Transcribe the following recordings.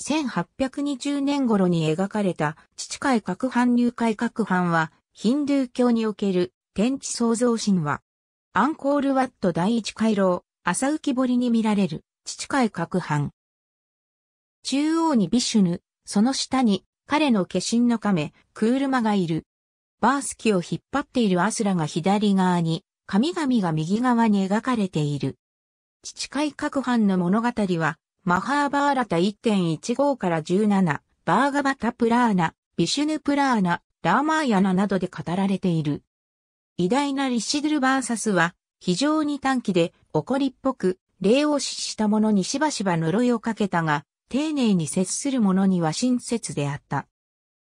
1820年頃に描かれた父海各藩入海各藩はヒンドゥー教における天地創造神話。アンコールワット第一回廊、朝浮きりに見られる父海各藩。中央にビシュヌ、その下に彼の化身の亀、クールマがいる。バースキを引っ張っているアスラが左側に、神々が右側に描かれている。父海各藩の物語は、マハーバーラタ1.15から17、バーガバタプラーナ、ビシュヌプラーナ、ラーマーヤナなどで語られている。偉大なリシドルバーサスは、非常に短期で、怒りっぽく、礼を死した者にしばしば呪いをかけたが、丁寧に接する者には親切であった。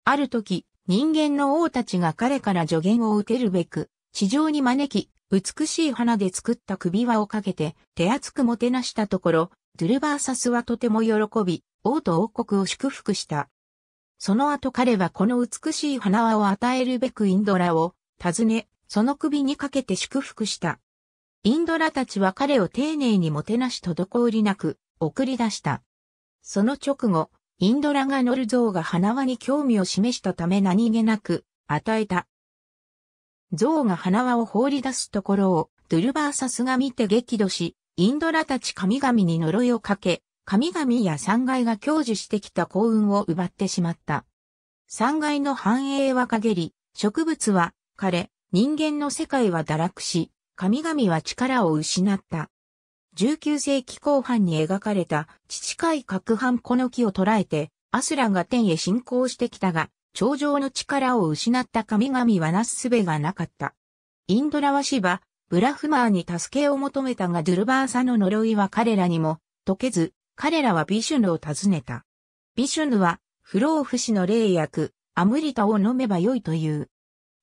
ある時、人間の王たちが彼から助言を受けるべく、地上に招き、美しい花で作った首輪をかけて、手厚くもてなしたところ、ドゥルバーサスはとても喜び、王と王国を祝福した。その後彼はこの美しい花輪を与えるべくインドラを訪ね、その首にかけて祝福した。インドラたちは彼を丁寧にもてなし滞りなく送り出した。その直後、インドラが乗る像が花輪に興味を示したため何気なく与えた。像が花輪を放り出すところをドゥルバーサスが見て激怒し、インドラたち神々に呪いをかけ、神々や三階が享受してきた幸運を奪ってしまった。三階の繁栄は陰り、植物は枯れ、人間の世界は堕落し、神々は力を失った。19世紀後半に描かれた、父海各半この木を捉えて、アスランが天へ進行してきたが、頂上の力を失った神々はなすすべがなかった。インドラは芝。ブラフマーに助けを求めたがドゥルバーサの呪いは彼らにも解けず、彼らはビシュヌを訪ねた。ビシュヌは、不老不死の霊薬、アムリタを飲めばよいという。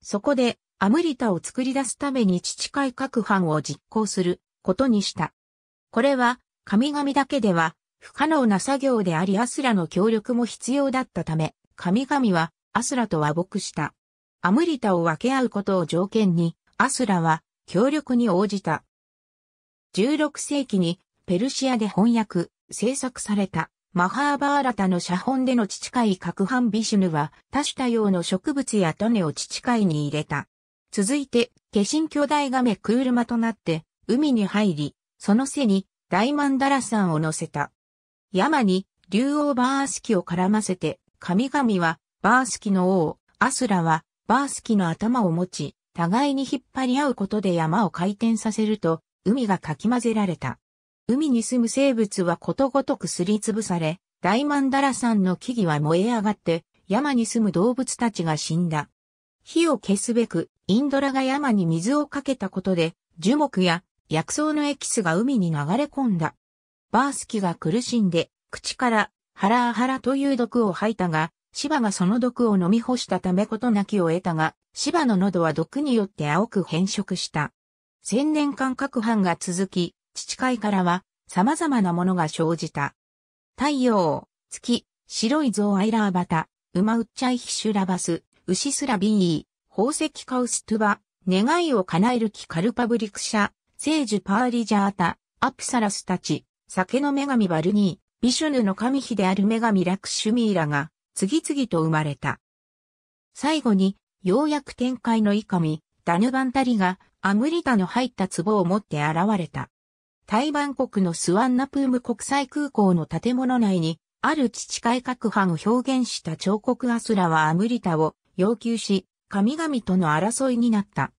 そこで、アムリタを作り出すために父会各藩を実行することにした。これは、神々だけでは不可能な作業でありアスラの協力も必要だったため、神々はアスラと和睦した。アムリタを分け合うことを条件に、アスラは協力に応じた。16世紀にペルシアで翻訳、制作されたマハーバーラタの写本での父会各藩ビシュヌは多種多様の植物や種を父会に入れた。続いて、化身巨大ガメクールマとなって海に入り、その背に大曼ダラ山を乗せた。山に竜王バースキを絡ませて、神々はバースキの王、アスラはバースキの頭を持ち、互いに引っ張り合うことで山を回転させると、海がかき混ぜられた。海に住む生物はことごとくすりつぶされ、大マンダラ山の木々は燃え上がって、山に住む動物たちが死んだ。火を消すべく、インドラが山に水をかけたことで、樹木や薬草のエキスが海に流れ込んだ。バースキが苦しんで、口から、ハラーハラという毒を吐いたが、シバがその毒を飲み干したためことなきを得たが、芝の喉は毒によって青く変色した。千年間各藩が続き、父会からは様々なものが生じた。太陽、月、白いウ、アイラーバタ、馬ウッチャイヒシュラバス、牛スラビー、宝石カウストゥバ、願いを叶えるキカルパブリクシャ、聖樹パーリジャータ、アプサラスたち、酒の女神バルニー、ビシュヌの神秘である女神ラクシュミーラが、次々と生まれた。最後に、ようやく展開のイカミ、ダヌバンタリがアムリタの入った壺を持って現れた。台湾国のスワンナプーム国際空港の建物内に、ある父改革派を表現した彫刻アスラはアムリタを要求し、神々との争いになった。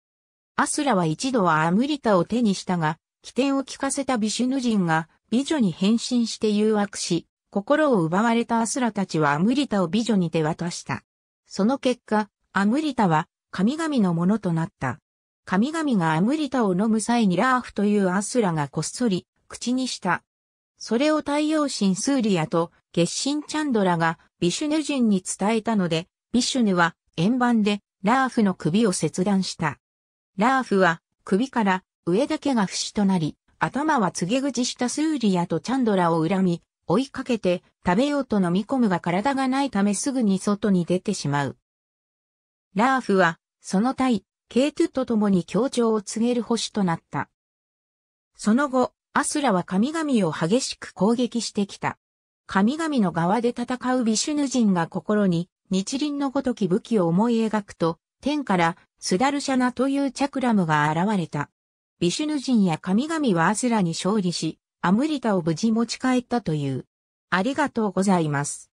アスラは一度はアムリタを手にしたが、起点を聞かせたビシュヌ人が美女に変身して誘惑し、心を奪われたアスラたちはアムリタを美女に手渡した。その結果、アムリタは神々のものとなった。神々がアムリタを飲む際にラーフというアスラがこっそり口にした。それを太陽神スーリアと月神チャンドラがビシュヌ人に伝えたので、ビシュヌは円盤でラーフの首を切断した。ラーフは首から上だけが不死となり、頭は告げ口したスーリアとチャンドラを恨み、追いかけて食べようと飲み込むが体がないためすぐに外に出てしまう。ラーフは、その対、ケイトゥと共に協調を告げる星となった。その後、アスラは神々を激しく攻撃してきた。神々の側で戦うビシュヌ人が心に、日輪のごとき武器を思い描くと、天からスダルシャナというチャクラムが現れた。ビシュヌ人や神々はアスラに勝利し、アムリタを無事持ち帰ったという。ありがとうございます。